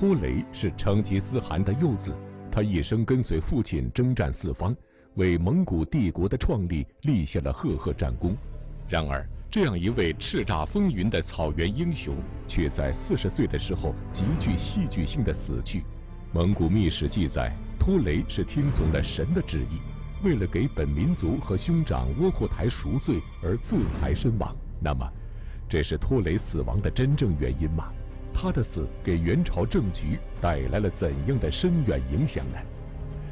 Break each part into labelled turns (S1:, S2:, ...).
S1: 托雷是成吉思汗的幼子，他一生跟随父亲征战四方，为蒙古帝国的创立立下了赫赫战功。然而，这样一位叱咤风云的草原英雄，却在四十岁的时候极具戏剧性的死去。蒙古秘史记载，托雷是听从了神的旨意，为了给本民族和兄长窝阔台赎罪而自裁身亡。那么，这是托雷死亡的真正原因吗？他的死给元朝政局带来了怎样的深远影响呢？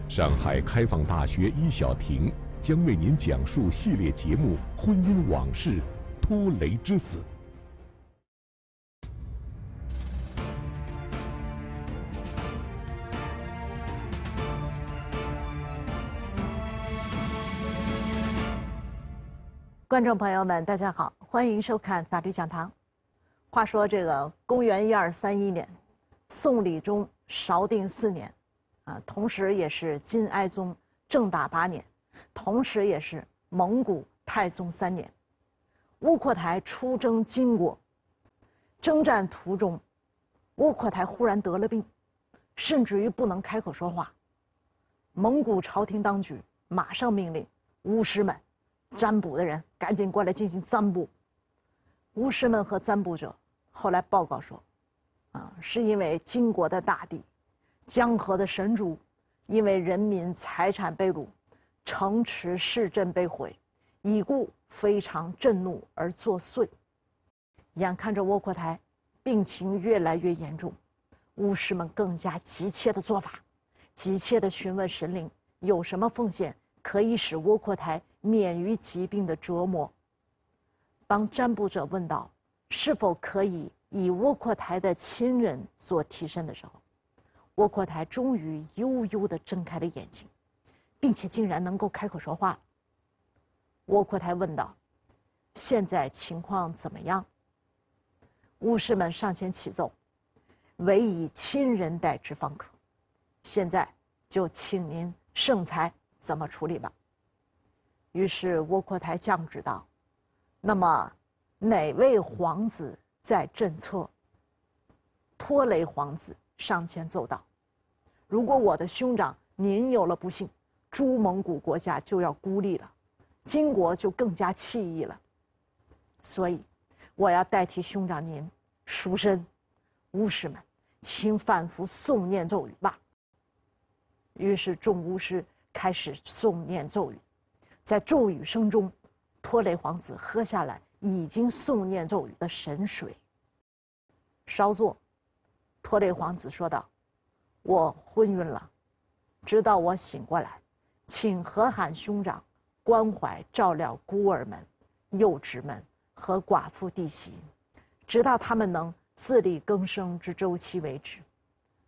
S1: 上海开放大学一小婷将为您讲述系列节目《婚姻往事：拖雷之死》。
S2: 观众朋友们，大家好，欢迎收看《法律讲堂》。话说这个公元一二三一年，宋理宗绍定四年，啊，同时也是金哀宗正大八年，同时也是蒙古太宗三年，窝阔台出征金国，征战途中，窝阔台忽然得了病，甚至于不能开口说话，蒙古朝廷当局马上命令巫师们、占卜的人赶紧过来进行占卜。巫师们和占卜者后来报告说：“啊，是因为金国的大地、江河的神主，因为人民财产被掳，城池市镇被毁，已故非常震怒而作祟。”眼看着窝阔台病情越来越严重，巫师们更加急切的做法，急切的询问神灵有什么奉献可以使窝阔台免于疾病的折磨。当占卜者问到是否可以以窝阔台的亲人做替身的时候，窝阔台终于悠悠的睁开了眼睛，并且竟然能够开口说话。窝阔台问道：“现在情况怎么样？”巫师们上前启奏：“唯以亲人代之方可。”现在就请您圣裁怎么处理吧。于是窝阔台降旨道。那么，哪位皇子在阵侧？托雷皇子上前奏道：“如果我的兄长您有了不幸，诸蒙古国家就要孤立了，金国就更加气义了。所以，我要代替兄长您赎身。巫师们，请反复诵念咒语吧。”于是，众巫师开始诵念咒语，在咒语声中。托雷皇子喝下了已经诵念咒语的神水，稍坐，托雷皇子说道：“我昏晕了，直到我醒过来，请和罕兄长关怀照料孤儿们、幼侄们和寡妇弟媳，直到他们能自力更生之周期为止。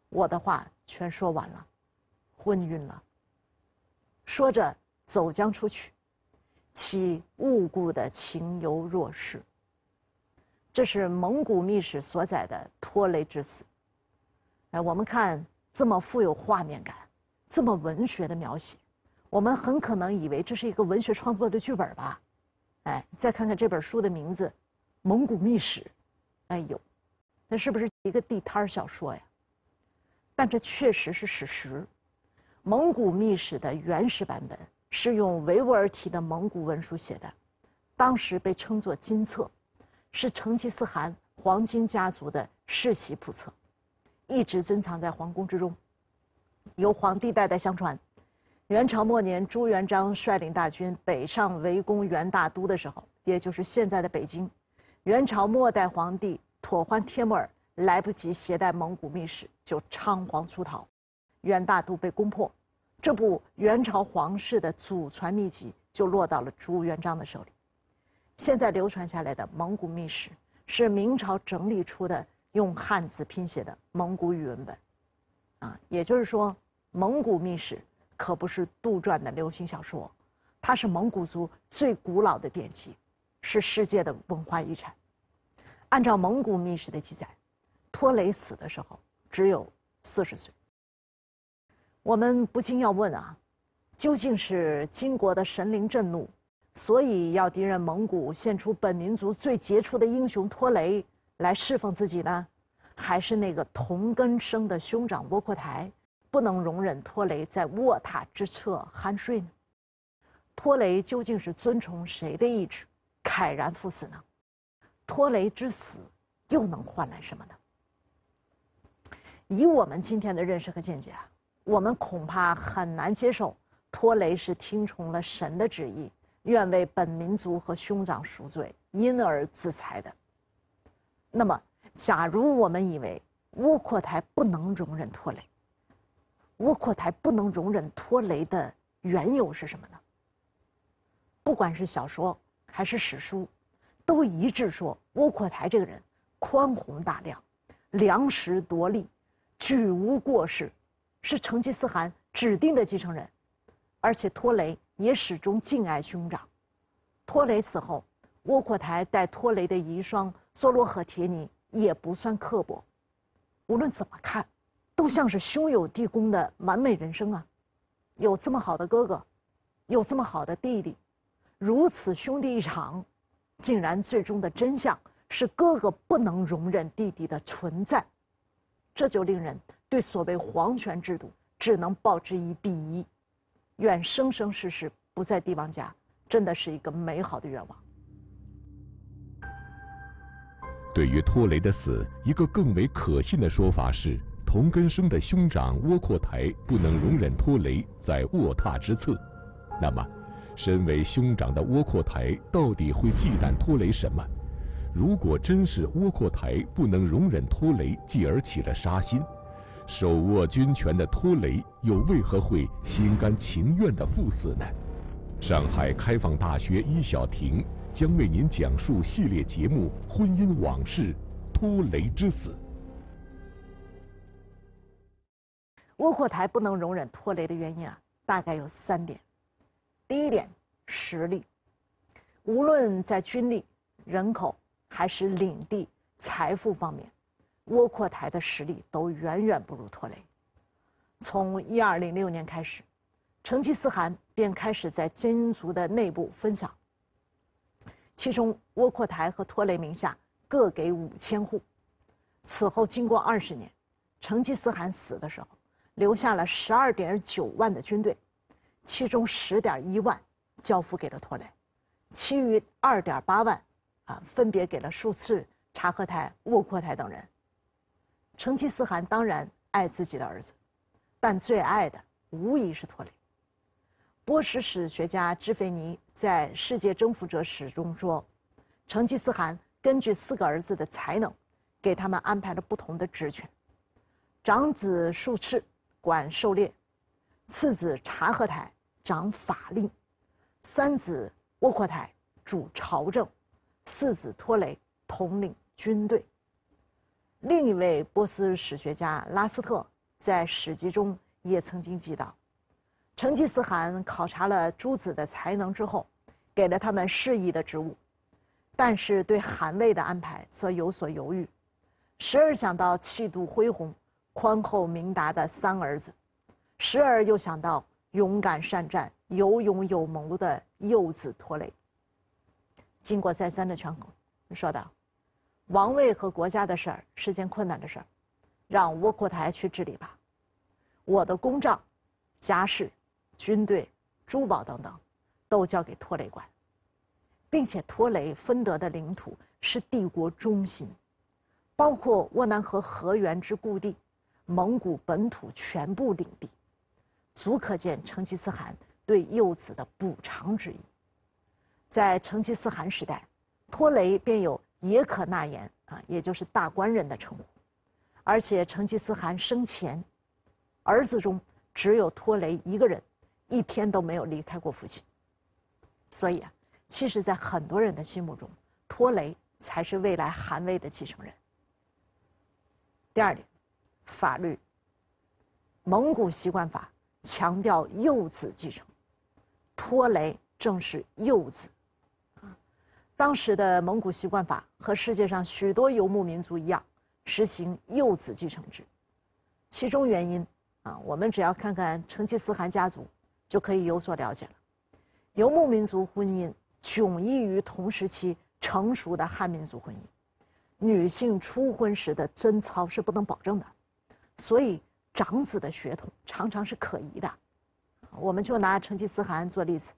S2: 我的话全说完了，昏晕了。”说着，走将出去。其误故的情由若是，这是蒙古秘史所载的拖雷之死。哎，我们看这么富有画面感、这么文学的描写，我们很可能以为这是一个文学创作的剧本吧？哎，再看看这本书的名字《蒙古秘史》，哎呦，那是不是一个地摊小说呀？但这确实是史实，《蒙古秘史》的原始版本。是用维吾尔体的蒙古文书写的，当时被称作金册，是成吉思汗黄金家族的世袭谱册，一直珍藏在皇宫之中，由皇帝代代相传。元朝末年，朱元璋率领大军北上围攻元大都的时候，也就是现在的北京，元朝末代皇帝妥欢帖木儿来不及携带蒙古密史，就仓皇出逃，元大都被攻破。这部元朝皇室的祖传秘籍就落到了朱元璋的手里。现在流传下来的《蒙古秘史》是明朝整理出的用汉字拼写的蒙古语文本。啊，也就是说，《蒙古秘史》可不是杜撰的流行小说，它是蒙古族最古老的典籍，是世界的文化遗产。按照《蒙古秘史》的记载，托雷死的时候只有四十岁。我们不禁要问啊，究竟是金国的神灵震怒，所以要敌人蒙古献出本民族最杰出的英雄托雷来侍奉自己呢，还是那个同根生的兄长窝阔台不能容忍托雷在卧榻之侧酣睡呢？托雷究竟是遵从谁的意志，慨然赴死呢？托雷之死又能换来什么呢？以我们今天的认识和见解啊。我们恐怕很难接受，托雷是听从了神的旨意，愿为本民族和兄长赎罪，因而自裁的。那么，假如我们以为窝阔台不能容忍托雷，窝阔台不能容忍托雷的缘由是什么呢？不管是小说还是史书，都一致说窝阔台这个人宽宏大量，量时夺利，举无过失。是成吉思汗指定的继承人，而且托雷也始终敬爱兄长。托雷死后，窝阔台待托雷的遗孀梭罗和铁尼也不算刻薄。无论怎么看，都像是兄友弟恭的完美人生啊！有这么好的哥哥，有这么好的弟弟，如此兄弟一场，竟然最终的真相是哥哥不能容忍弟弟的存在，这就令人……对所谓皇权制度，只能报之一鄙夷。愿生生世世不在帝王家，真的是一个美好的愿
S1: 望。对于托雷的死，一个更为可信的说法是，同根生的兄长窝阔台不能容忍托雷在卧榻之侧。那么，身为兄长的窝阔台到底会忌惮托雷什么？如果真是窝阔台不能容忍托雷，继而起了杀心。手握军权的托雷又为何会心甘情愿的赴死呢？上海开放大学尹小婷将为您讲述系列节目《婚姻往事：托雷之死》。
S2: 窝阔台不能容忍托雷的原因啊，大概有三点。第一点，实力，无论在军力、人口还是领地、财富方面。窝阔台的实力都远远不如拖雷。从一二零六年开始，成吉思汗便开始在金族的内部分赏，其中窝阔台和拖雷名下各给五千户。此后经过二十年，成吉思汗死的时候，留下了十二点九万的军队，其中十点一万交付给了拖雷，其余二点八万，啊，分别给了数次察合台、窝阔台等人。成吉思汗当然爱自己的儿子，但最爱的无疑是托雷。波什史学家芝菲尼在《世界征服者史》中说，成吉思汗根据四个儿子的才能，给他们安排了不同的职权：长子术赤管狩猎，次子察合台掌法令，三子窝阔台主朝政，四子拖雷统领军队。另一位波斯史学家拉斯特在史籍中也曾经记到，成吉思汗考察了诸子的才能之后，给了他们适宜的职务，但是对汗位的安排则有所犹豫，时而想到气度恢宏、宽厚明达的三儿子，时而又想到勇敢善战、有勇有谋的幼子拖累。经过再三的权衡，说道。王位和国家的事儿是件困难的事儿，让窝阔台去治理吧。我的公账、家事、军队、珠宝等等，都交给托雷管，并且托雷分得的领土是帝国中心，包括窝囊河河源之故地、蒙古本土全部领地，足可见成吉思汗对幼子的补偿之意。在成吉思汗时代，托雷便有。也可纳言啊，也就是大官人的称呼。而且成吉思汗生前，儿子中只有拖雷一个人，一天都没有离开过父亲。所以啊，其实，在很多人的心目中，拖雷才是未来汗位的继承人。第二点，法律。蒙古习惯法强调幼子继承，拖雷正是幼子。当时的蒙古习惯法和世界上许多游牧民族一样，实行幼子继承制。其中原因啊，我们只要看看成吉思汗家族就可以有所了解了。游牧民族婚姻迥异于同时期成熟的汉民族婚姻，女性初婚时的贞操是不能保证的，所以长子的血统常常是可疑的。我们就拿成吉思汗做例子，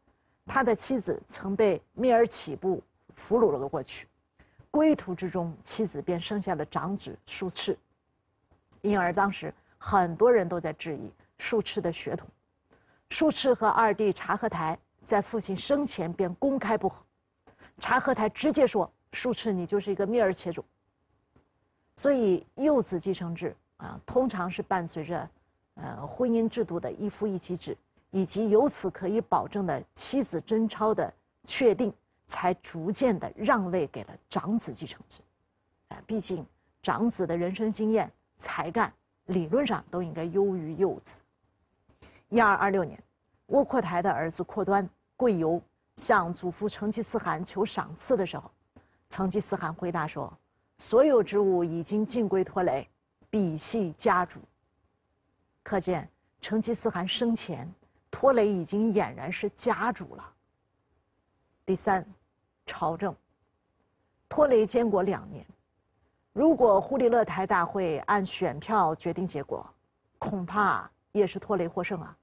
S2: 他的妻子曾被蔑儿乞部。俘虏了的过去，归途之中，妻子便生下了长子叔赤，因而当时很多人都在质疑叔赤的血统。叔赤和二弟察合台在父亲生前便公开不和，察合台直接说：“叔赤，你就是一个灭儿且种。”所以，幼子继承制啊，通常是伴随着，呃，婚姻制度的一夫一妻制，以及由此可以保证的妻子贞操的确定。才逐渐的让位给了长子继承制，啊，毕竟长子的人生经验、才干理论上都应该优于幼子。一二二六年，窝阔台的儿子阔端、贵由向祖父成吉思汗求赏赐的时候，成吉思汗回答说：“所有之物已经尽归拖雷，彼系家主。”可见，成吉思汗生前，拖雷已经俨然是家主了。第三，朝政。拖累监国两年，如果忽里勒台大会按选票决定结果，恐怕也是拖累获胜啊。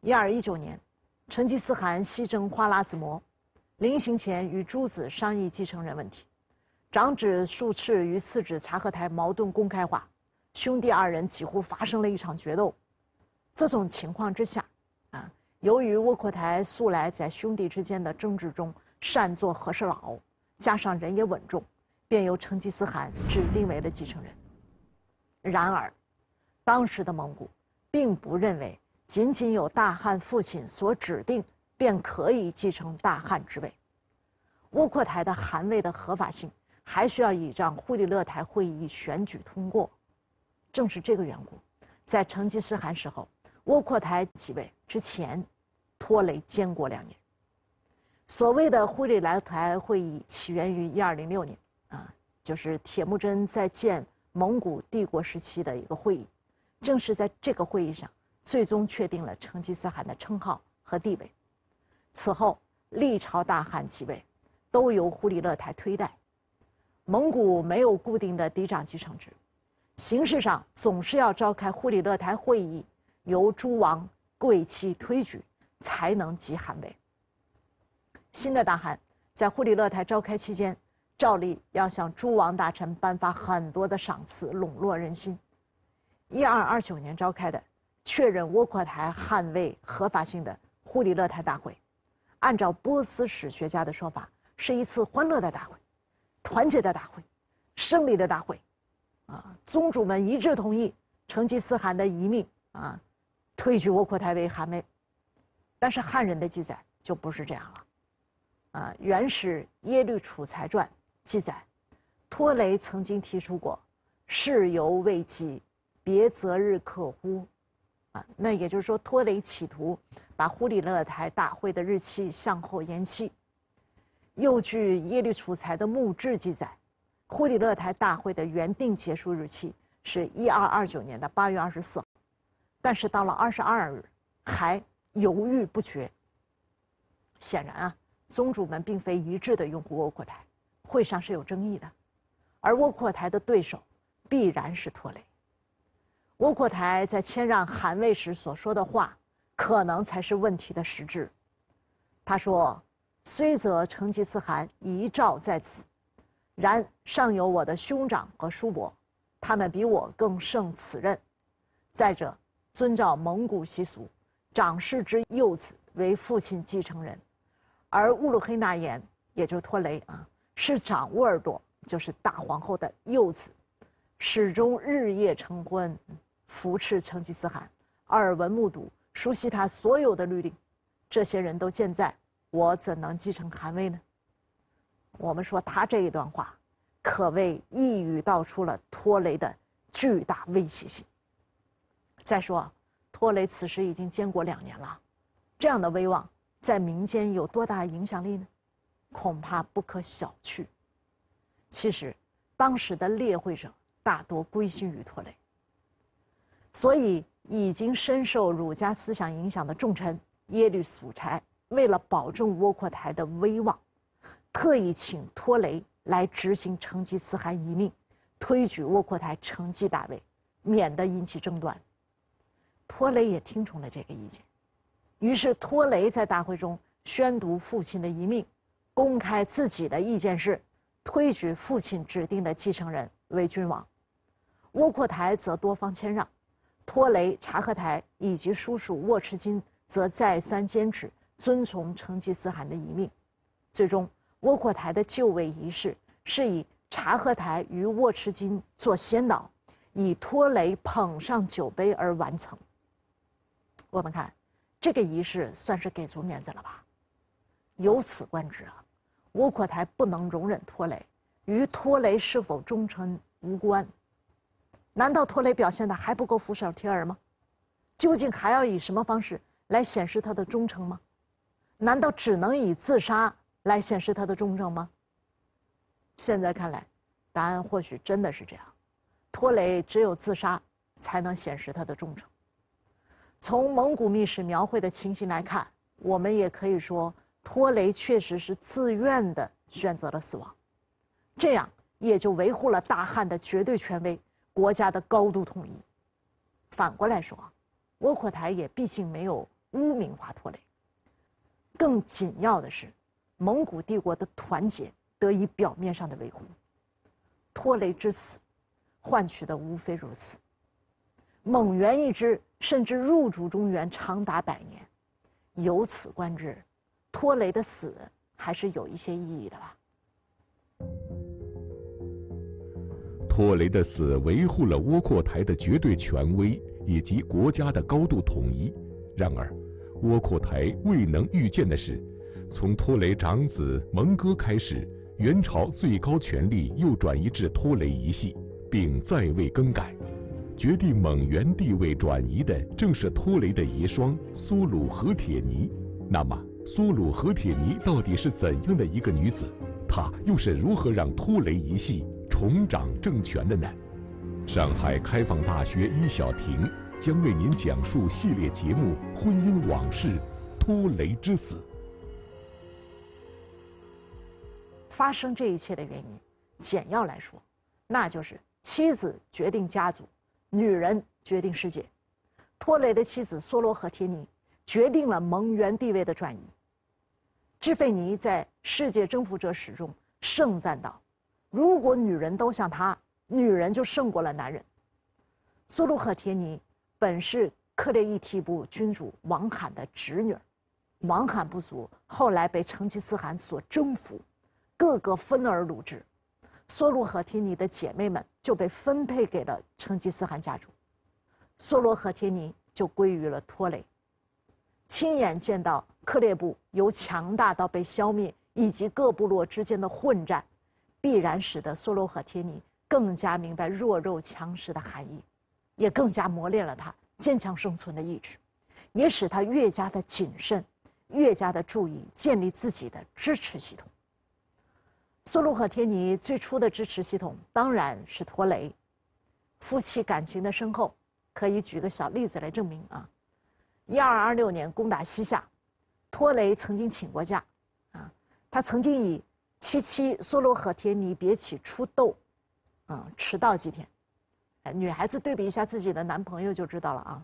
S2: 一二一九年，成吉思汗西征花剌子模，临行前与诸子商议继承人问题，长子数次与次子察合台矛盾公开化，兄弟二人几乎发生了一场决斗。这种情况之下。由于窝阔台素来在兄弟之间的争执中擅做和事佬，加上人也稳重，便由成吉思汗指定为了继承人。然而，当时的蒙古并不认为仅仅有大汗父亲所指定便可以继承大汗之位，窝阔台的汗位的合法性还需要依仗忽里勒台会议选举通过。正是这个缘故，在成吉思汗时候。窝阔台即位之前，拖累监国两年。所谓的忽里来台会议起源于一二零六年啊，就是铁木真在建蒙古帝国时期的一个会议，正是在这个会议上，最终确定了成吉思汗的称号和地位。此后历朝大汗继位，都由忽里勒台推代。蒙古没有固定的嫡长继承制，形式上总是要召开忽里勒台会议。由诸王贵戚推举才能即汗位。新的大汗在忽里勒台召开期间，照例要向诸王大臣颁发很多的赏赐，笼络人心。一二二九年召开的确认窝阔台汗位合法性的忽里勒台大会，按照波斯史学家的说法，是一次欢乐的大会，团结的大会，胜利的大会。啊，宗主们一致同意成吉思汗的遗命。啊。推举窝阔台为汗没，但是汉人的记载就不是这样了，啊，原始耶律楚材传记载，托雷曾经提出过，事犹未及，别择日可乎？啊，那也就是说托雷企图把忽里勒台大会的日期向后延期。又据耶律楚材的墓志记载，忽里勒台大会的原定结束日期是1229年的8月24四但是到了二十二日，还犹豫不决。显然啊，宗主们并非一致的拥护窝阔台，会上是有争议的，而窝阔台的对手必然是拖雷。窝阔台在谦让韩魏时所说的话，可能才是问题的实质。他说：“虽则成吉思汗遗诏在此，然尚有我的兄长和叔伯，他们比我更胜此任。再者。”遵照蒙古习俗，长世之幼子为父亲继承人，而乌鲁黑纳言也就托雷啊，是长沃尔朵，就是大皇后的幼子，始终日夜晨昏，扶持成吉思汗，耳闻目睹，熟悉他所有的律令，这些人都健在，我怎能继承汗位呢？我们说他这一段话，可谓一语道出了托雷的巨大威胁性。再说，托雷此时已经监国两年了，这样的威望在民间有多大影响力呢？恐怕不可小觑。其实，当时的列会者大多归心于托雷，所以已经深受儒家思想影响的重臣耶律楚材，为了保证窝阔台的威望，特意请托雷来执行成吉思汗遗命，推举窝阔台承继大位，免得引起争端。托雷也听从了这个意见，于是托雷在大会中宣读父亲的遗命，公开自己的意见是推举父亲指定的继承人为君王。窝阔台则多方谦让，托雷、察合台以及叔叔沃赤金则再三坚持遵从成吉思汗的遗命。最终，窝阔台的就位仪式是以察合台与沃赤金做先导，以托雷捧上酒杯而完成。我们看，这个仪式算是给足面子了吧？由此观之啊，窝阔台不能容忍拖雷，与拖雷是否忠诚无关。难道拖雷表现的还不够俯首帖耳吗？究竟还要以什么方式来显示他的忠诚吗？难道只能以自杀来显示他的忠诚吗？现在看来，答案或许真的是这样：拖雷只有自杀才能显示他的忠诚。从蒙古秘史描绘的情形来看，我们也可以说托雷确实是自愿的选择了死亡，这样也就维护了大汉的绝对权威，国家的高度统一。反过来说窝阔台也毕竟没有污名化托雷，更紧要的是，蒙古帝国的团结得以表面上的维护。托雷之死，换取的无非如此，蒙元一支。甚至入主中原长达百年，由此观之，托雷的死还是有一些意义的吧？
S1: 托雷的死维护了窝阔台的绝对权威以及国家的高度统一。然而，窝阔台未能预见的是，从托雷长子蒙哥开始，元朝最高权力又转移至托雷一系，并再未更改。决定蒙元地位转移的正是托雷的遗孀苏鲁和铁尼。那么，苏鲁和铁尼到底是怎样的一个女子？她又是如何让托雷一系重掌政权的呢？上海开放大学尹小婷将为您讲述系列节目《婚姻往事：托雷之死》。
S2: 发生这一切的原因，简要来说，那就是妻子决定家族。女人决定世界，托雷的妻子梭罗赫提尼决定了蒙元地位的转移。智费尼在《世界征服者史》中盛赞道：“如果女人都像她，女人就胜过了男人。”苏罗赫提尼本是克烈伊提部君主王罕的侄女，王罕部族后来被成吉思汗所征服，个个分而鲁之。梭罗和提尼的姐妹们就被分配给了成吉思汗家族，梭罗和提尼就归于了托雷。亲眼见到克烈部由强大到被消灭，以及各部落之间的混战，必然使得梭罗和提尼更加明白弱肉强食的含义，也更加磨练了他坚强生存的意志，也使他越加的谨慎，越加的注意建立自己的支持系统。苏鲁克天尼最初的支持系统当然是托雷，夫妻感情的深厚，可以举个小例子来证明啊。一二二六年攻打西夏，托雷曾经请过假，啊，他曾经以七七苏鲁克天尼别起出斗，啊，迟到几天，哎，女孩子对比一下自己的男朋友就知道了啊，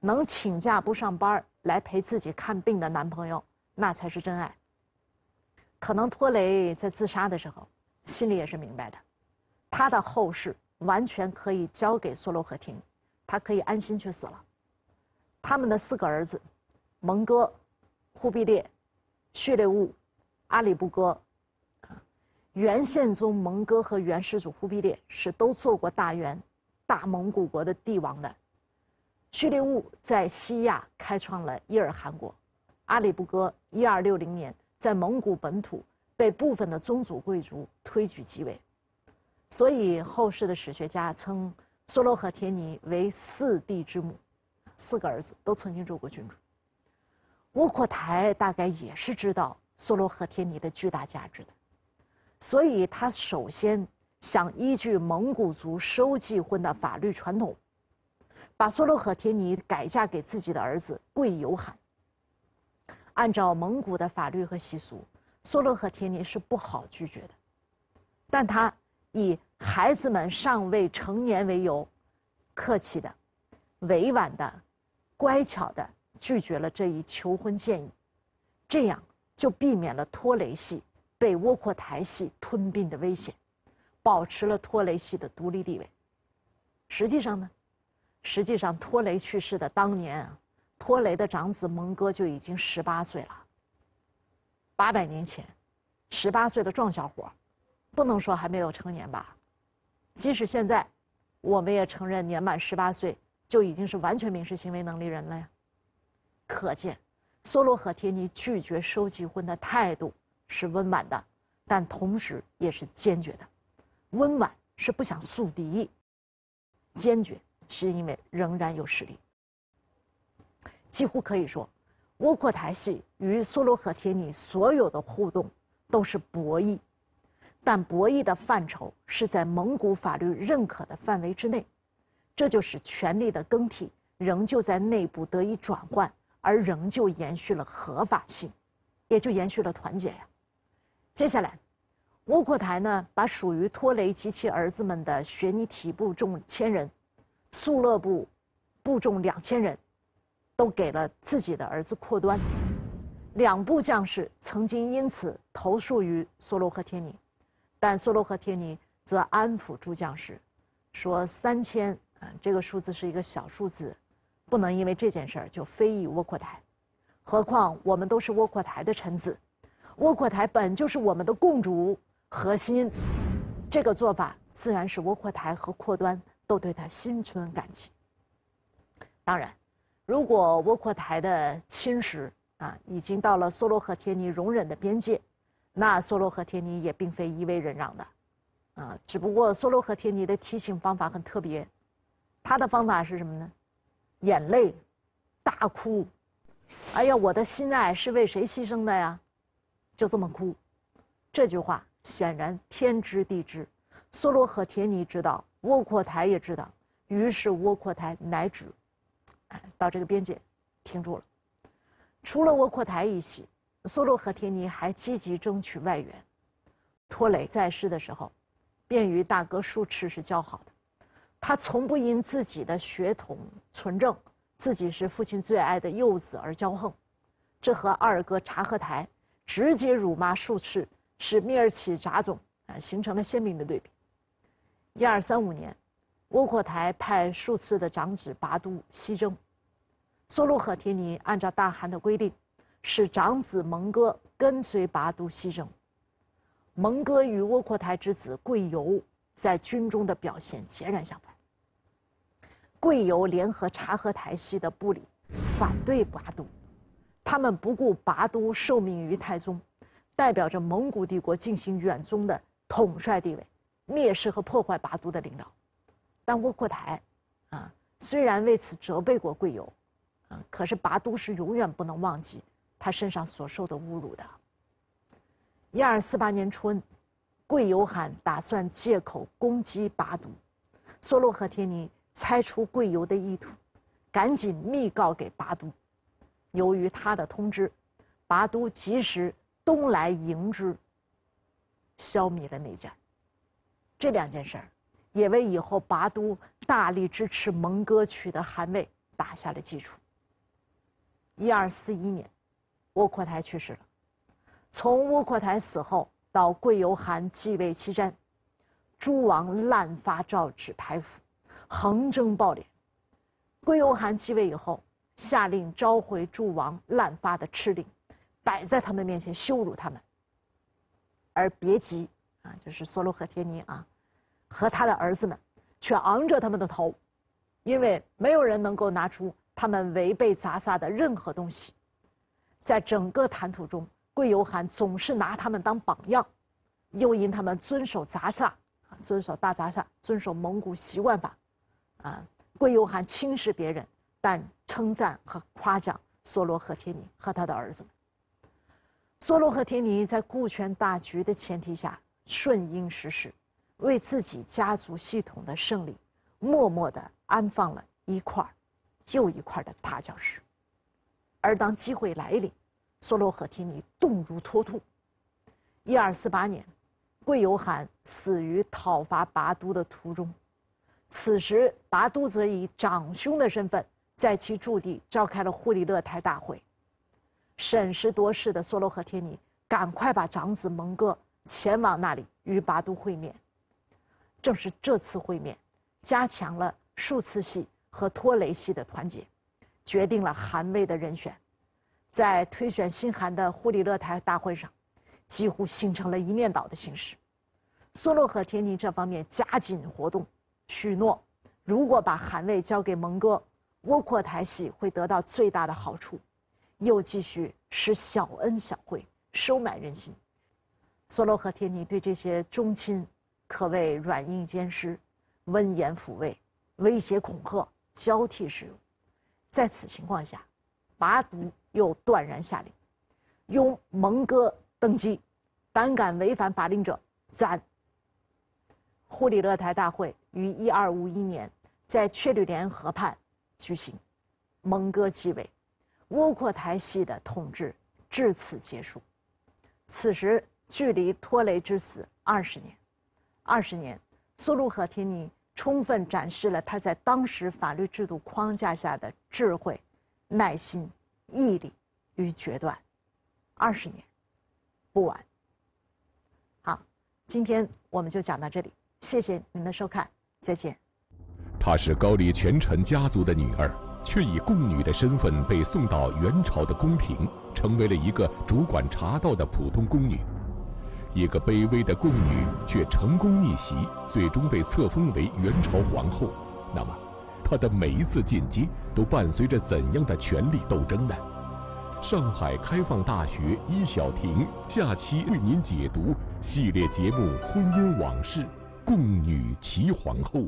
S2: 能请假不上班来陪自己看病的男朋友，那才是真爱。可能托雷在自杀的时候，心里也是明白的，他的后事完全可以交给梭罗和廷，他可以安心去死了。他们的四个儿子：蒙哥、忽必烈、旭烈兀、阿里不哥。啊，元宪宗蒙哥和元始祖忽必烈是都做过大元、大蒙古国的帝王的。旭烈兀在西亚开创了伊尔汗国，阿里不哥一二六零年。在蒙古本土，被部分的宗族贵族推举即位，所以后世的史学家称苏罗和田尼为四帝之母，四个儿子都曾经做过君主。窝阔台大概也是知道苏罗和田尼的巨大价值的，所以他首先想依据蒙古族收继婚的法律传统，把苏罗和田尼改嫁给自己的儿子贵由罕。按照蒙古的法律和习俗，苏勒和提尼是不好拒绝的，但他以孩子们尚未成年为由，客气的、委婉的、乖巧的拒绝了这一求婚建议，这样就避免了托雷系被窝阔台系吞并的危险，保持了托雷系的独立地位。实际上呢，实际上托雷去世的当年。托雷的长子蒙哥就已经十八岁了。八百年前，十八岁的壮小伙，不能说还没有成年吧？即使现在，我们也承认年满十八岁就已经是完全民事行为能力人了呀。可见，梭罗和天尼拒绝收集婚的态度是温婉的，但同时也是坚决的。温婉是不想树敌，坚决是因为仍然有实力。几乎可以说，窝阔台系与苏罗可铁尼所有的互动都是博弈，但博弈的范畴是在蒙古法律认可的范围之内，这就使权力的更替仍旧在内部得以转换，而仍旧延续了合法性，也就延续了团结呀。接下来，窝阔台呢把属于托雷及其儿子们的雪尼提部众千人，苏勒部，部众两千人。都给了自己的儿子扩端，两部将士曾经因此投诉于梭罗和天尼，但梭罗和天尼则安抚诸将士，说三千，嗯，这个数字是一个小数字，不能因为这件事儿就非议窝阔台，何况我们都是窝阔台的臣子，窝阔台本就是我们的共主核心，这个做法自然使窝阔台和扩端都对他心存感激。当然。如果窝阔台的侵蚀啊，已经到了梭罗和铁尼容忍的边界，那梭罗和铁尼也并非一味忍让的，啊，只不过梭罗和铁尼的提醒方法很特别，他的方法是什么呢？眼泪，大哭，哎呀，我的心爱是为谁牺牲的呀？就这么哭，这句话显然天知地知，梭罗和铁尼知道，窝阔台也知道，于是窝阔台乃止。到这个边界停住了。除了窝阔台一系，苏鲁和天尼还积极争取外援。拖雷在世的时候，便与大哥舒赤是交好的。他从不因自己的血统纯正，自己是父亲最爱的幼子而骄横，这和二哥察合台直接辱骂术赤是密尔起杂种啊，形成了鲜明的对比。一二三五年，窝阔台派术赤的长子拔都西征。苏禄赫提尼按照大汗的规定，使长子蒙哥跟随拔都西征。蒙哥与窝阔台之子贵由在军中的表现截然相反。贵由联合察合台系的部里，反对拔都，他们不顾拔都受命于太宗，代表着蒙古帝国进行远宗的统帅地位，蔑视和破坏拔都的领导。但窝阔台，啊，虽然为此责备过贵由。可是拔都是永远不能忘记他身上所受的侮辱的。一二四八年春，贵由汗打算借口攻击拔都，梭罗和提尼猜出贵由的意图，赶紧密告给拔都。由于他的通知，拔都及时东来迎之，消灭了内战。这两件事儿也为以后拔都大力支持蒙哥取得汗位打下了基础。一二四一年，窝阔台去世了。从窝阔台死后到贵由汗继位期间，诸王滥发诏旨牌符，横征暴敛。贵由汗继位以后，下令召回诸王滥发的敕令，摆在他们面前羞辱他们。而别吉啊，就是索罗和天尼啊，和他的儿子们却昂着他们的头，因为没有人能够拿出。他们违背杂萨的任何东西，在整个谈吐中，贵由汗总是拿他们当榜样，又因他们遵守杂萨遵守大杂萨，遵守蒙古习惯法，啊，贵由汗轻视别人，但称赞和夸奖梭罗和天尼和他的儿子们。梭罗和天尼在顾全大局的前提下，顺应时势，为自己家族系统的胜利，默默地安放了一块。又一块的踏脚石，而当机会来临，梭罗赫提尼动如脱兔。一二四八年，贵由汗死于讨伐拔都的途中，此时拔都则以长兄的身份在其驻地召开了忽里勒台大会。审时度势的梭罗赫提尼赶快把长子蒙哥前往那里与拔都会面。正是这次会面，加强了数次系。和托雷系的团结，决定了韩卫的人选。在推选新韩的忽里勒台大会上，几乎形成了一面倒的形式。梭罗和天尼这方面加紧活动，许诺如果把韩卫交给蒙哥，窝阔台系会得到最大的好处，又继续使小恩小惠收买人心。梭罗和天尼对这些忠亲，可谓软硬兼施，温言抚慰，威胁恐吓。交替使用。在此情况下，拔都又断然下令，拥蒙哥登基。胆敢违反法令者，斩。忽里勒台大会于一二五一年在确里连河畔举行，蒙哥继位，窝阔台系的统治至此结束。此时距离拖雷之死二十年，二十年，苏鲁和帖尼。充分展示了他在当时法律制度框架下的智慧、耐心、毅力与决断。二十年，不晚。好，今天我们就讲到这里，谢谢您的收看，再见。
S1: 她是高丽权臣家族的女儿，却以宫女的身份被送到元朝的宫廷，成为了一个主管茶道的普通宫女。一个卑微的贡女却成功逆袭，最终被册封为元朝皇后。那么，她的每一次进阶都伴随着怎样的权力斗争呢？上海开放大学殷小婷，下期为您解读系列节目《婚姻往事：贡女齐皇后》。